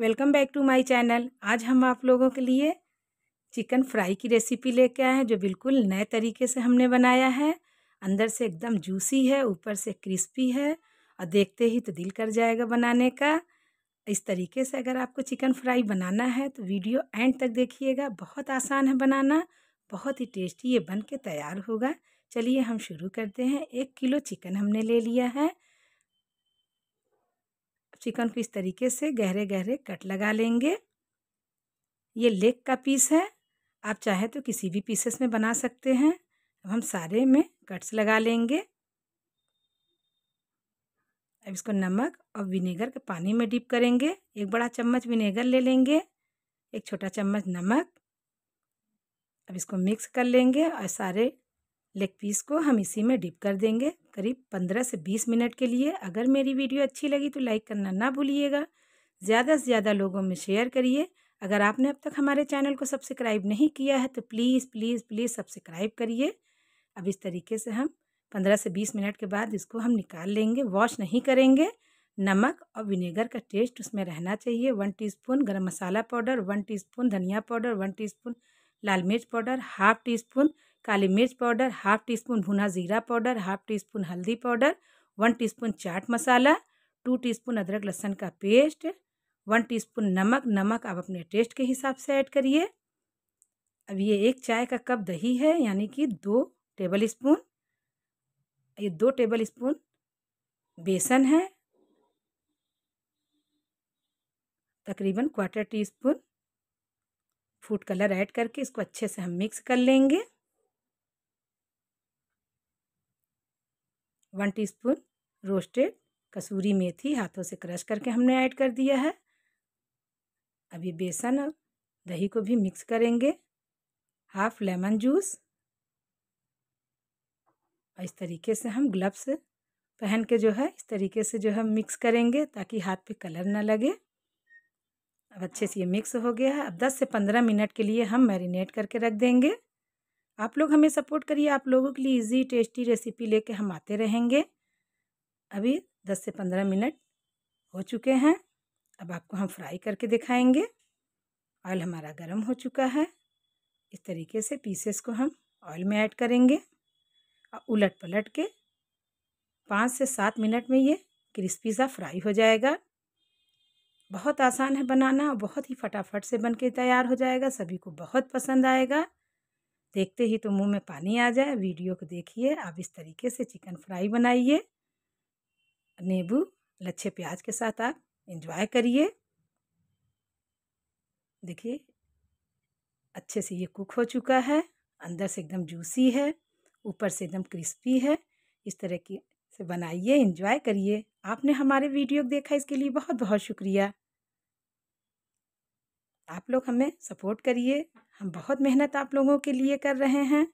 welcome back to my channel आज हम आप लोगों के लिए चिकन फ्राई की रेसिपी लेके आए हैं जो बिल्कुल नए तरीके से हमने बनाया है अंदर से एकदम जूसी है ऊपर से क्रिस्पी है और देखते ही तो दिल कर जाएगा बनाने का इस तरीके से अगर आपको चिकन फ्राई बनाना है तो वीडियो एंड तक देखिएगा बहुत आसान है बनाना बहुत ही टेस्टी ये बन के तैयार होगा चलिए हम शुरू करते हैं एक किलो चिकन हमने ले लिया है चिकन को इस तरीके से गहरे गहरे कट लगा लेंगे ये लेग का पीस है आप चाहे तो किसी भी पीसेस में बना सकते हैं अब हम सारे में कट्स लगा लेंगे अब इसको नमक और विनेगर के पानी में डिप करेंगे एक बड़ा चम्मच विनेगर ले लेंगे एक छोटा चम्मच नमक अब इसको मिक्स कर लेंगे और सारे लेग पीस को हम इसी में डिप कर देंगे करीब पंद्रह से बीस मिनट के लिए अगर मेरी वीडियो अच्छी लगी तो लाइक करना ना भूलिएगा ज़्यादा से ज़्यादा लोगों में शेयर करिए अगर आपने अब तक हमारे चैनल को सब्सक्राइब नहीं किया है तो प्लीज़ प्लीज़ प्लीज़ सब्सक्राइब करिए अब इस तरीके से हम पंद्रह से बीस मिनट के बाद इसको हम निकाल लेंगे वॉश नहीं करेंगे नमक और विनेगर का टेस्ट उसमें रहना चाहिए वन टीस्पून गरम मसाला पाउडर वन टीस्पून धनिया पाउडर वन टीस्पून लाल मिर्च पाउडर हाफ टी स्पून काली मिर्च पाउडर हाफ टी स्पून भुना ज़ीरा पाउडर हाफ टी स्पून हल्दी पाउडर वन टी स्पून चाट मसाला टू टी स्पून अदरक लहसन का पेस्ट वन टी स्पून नमक नमक आप अपने टेस्ट के हिसाब से ऐड करिए अब ये एक चाय का कप दही है यानी कि दो टेबल स्पून ये दो टेबल स्पून बेसन है तकरीबन quarter teaspoon food colour add करके इसको अच्छे से हम मिक्स कर लेंगे वन टीस्पून रोस्टेड कसूरी मेथी हाथों से क्रश करके हमने ऐड कर दिया है अभी बेसन और दही को भी मिक्स करेंगे हाफ लेमन जूस और इस तरीके से हम ग्लव्स पहन के जो है इस तरीके से जो है मिक्स करेंगे ताकि हाथ पे कलर ना लगे अब अच्छे से ये मिक्स हो गया है अब 10 से 15 मिनट के लिए हम मैरिनेट करके रख देंगे आप लोग हमें सपोर्ट करिए आप लोगों के लिए इजी टेस्टी रेसिपी लेके हम आते रहेंगे अभी दस से पंद्रह मिनट हो चुके हैं अब आपको हम फ्राई करके दिखाएंगे ऑयल हमारा गर्म हो चुका है इस तरीके से पीसेस को हम ऑयल में ऐड करेंगे और उलट पलट के पाँच से सात मिनट में ये क्रिस्पी सा फ्राई हो जाएगा बहुत आसान है बनाना और बहुत ही फटाफट से बन के तैयार हो जाएगा सभी को बहुत पसंद आएगा देखते ही तो मुंह में पानी आ जाए वीडियो को देखिए आप इस तरीके से चिकन फ्राई बनाइए नींबू लच्छे प्याज के साथ आप इंजॉय करिए देखिए अच्छे से ये कुक हो चुका है अंदर से एकदम जूसी है ऊपर से एकदम क्रिस्पी है इस तरह की से बनाइए इंजॉय करिए आपने हमारे वीडियो देखा इसके लिए बहुत बहुत शुक्रिया आप लोग हमें सपोर्ट करिए हम बहुत मेहनत आप लोगों के लिए कर रहे हैं